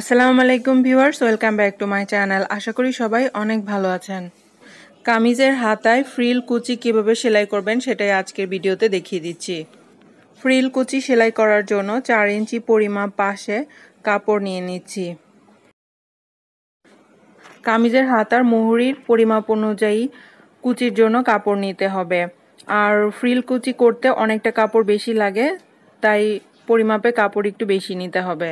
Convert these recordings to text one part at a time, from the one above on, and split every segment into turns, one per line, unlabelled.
আসসালামু আলাইকুম viewers welcome back to my channel আশা করি সবাই অনেক ভালো আছেন কামিজের হাতায় ফ্রিল কুচি কিভাবে সেলাই করবেন সেটাই আজকের ভিডিওতে দেখিয়ে দিচ্ছি ফ্রিল কুচি সেলাই করার জন্য চার ইঞ্চি পরিমাপ পাশে কাপড় নিয়ে নিচ্ছি কামিজের হাতার মুহুরির পরিমাপ অনুযায়ী কুচির জন্য কাপড় নিতে হবে আর ফ্রিল কুচি করতে অনেকটা কাপড় বেশি লাগে তাই পরিমাপে কাপড় একটু বেশি নিতে হবে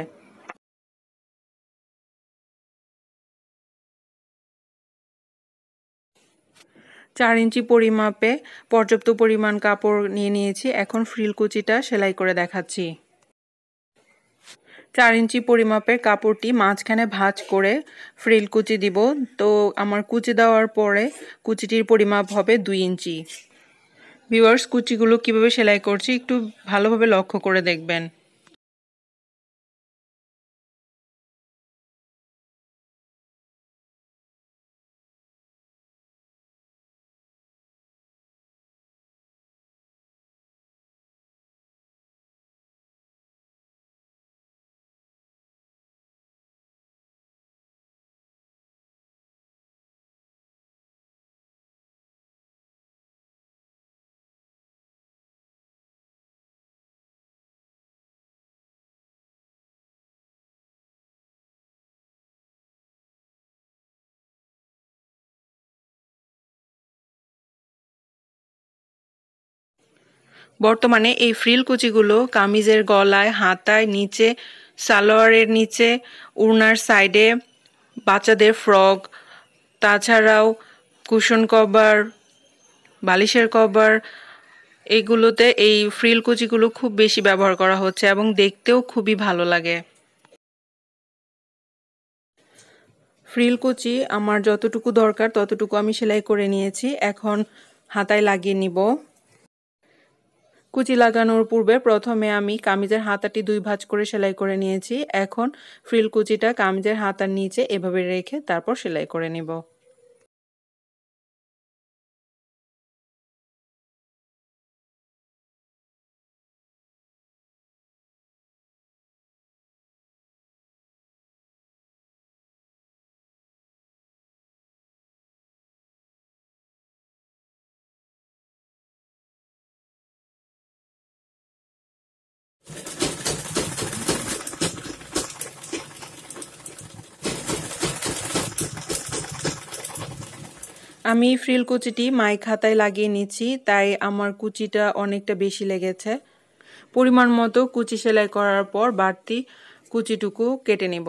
চার ইঞ্চি পরিমাপে পর্যাপ্ত পরিমাণ কাপড় নিয়ে নিয়েছি এখন ফ্রিল কুচিটা সেলাই করে দেখাচ্ছি চার ইঞ্চি পরিমাপের কাপড়টি মাঝখানে ভাঁজ করে ফ্রিল কুচি দিব তো আমার কুচি দেওয়ার পরে কুচিটির পরিমাপ হবে দুই ইঞ্চি ভিওয়ার্স কুচিগুলো কিভাবে সেলাই করছি একটু ভালোভাবে লক্ষ্য করে দেখবেন বর্তমানে এই ফ্রিল কুচিগুলো কামিজের গলায় হাতায় নিচে সালোয়ারের নিচে উড়নার সাইডে বাচ্চাদের ফ্রক তাছাড়াও কুশন কভার বালিশের কভার এগুলোতে এই ফ্রিল কুচিগুলো খুব বেশি ব্যবহার করা হচ্ছে এবং দেখতেও খুবই ভালো লাগে ফ্রিল কুচি আমার যতটুকু দরকার ততটুকু আমি সেলাই করে নিয়েছি এখন হাতায় লাগিয়ে নিব কুচি লাগানোর পূর্বে প্রথমে আমি কামিজের হাতাটি দুই ভাঁজ করে সেলাই করে নিয়েছি এখন ফ্রিল কুচিটা কামিজের হাতার নিচে এভাবে রেখে তারপর সেলাই করে নেব আমি ফ্রিল কুচিটি মাই খাতায় লাগিয়ে নিচ্ছি তাই আমার কুচিটা অনেকটা বেশি লেগেছে পরিমাণ মতো কুচি সেলাই করার পর বাড়তি কুচিটুকু
কেটে নেব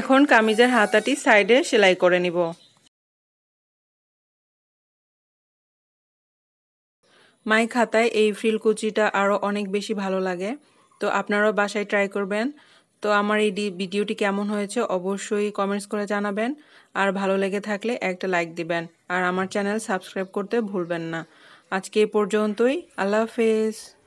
এখন কামিজের হাতাটি সাইডে সেলাই করে নিব
মাই খাতায় এই ফ্রিলকুচিটা আরও অনেক বেশি ভালো লাগে তো আপনারাও বাসায় ট্রাই করবেন তো আমার এই ভিডিওটি কেমন হয়েছে অবশ্যই কমেন্টস করে জানাবেন আর ভালো লেগে থাকলে একটা লাইক দিবেন আর আমার চ্যানেল সাবস্ক্রাইব করতে ভুলবেন না আজকে এ পর্যন্তই আল্লাহ হাফেজ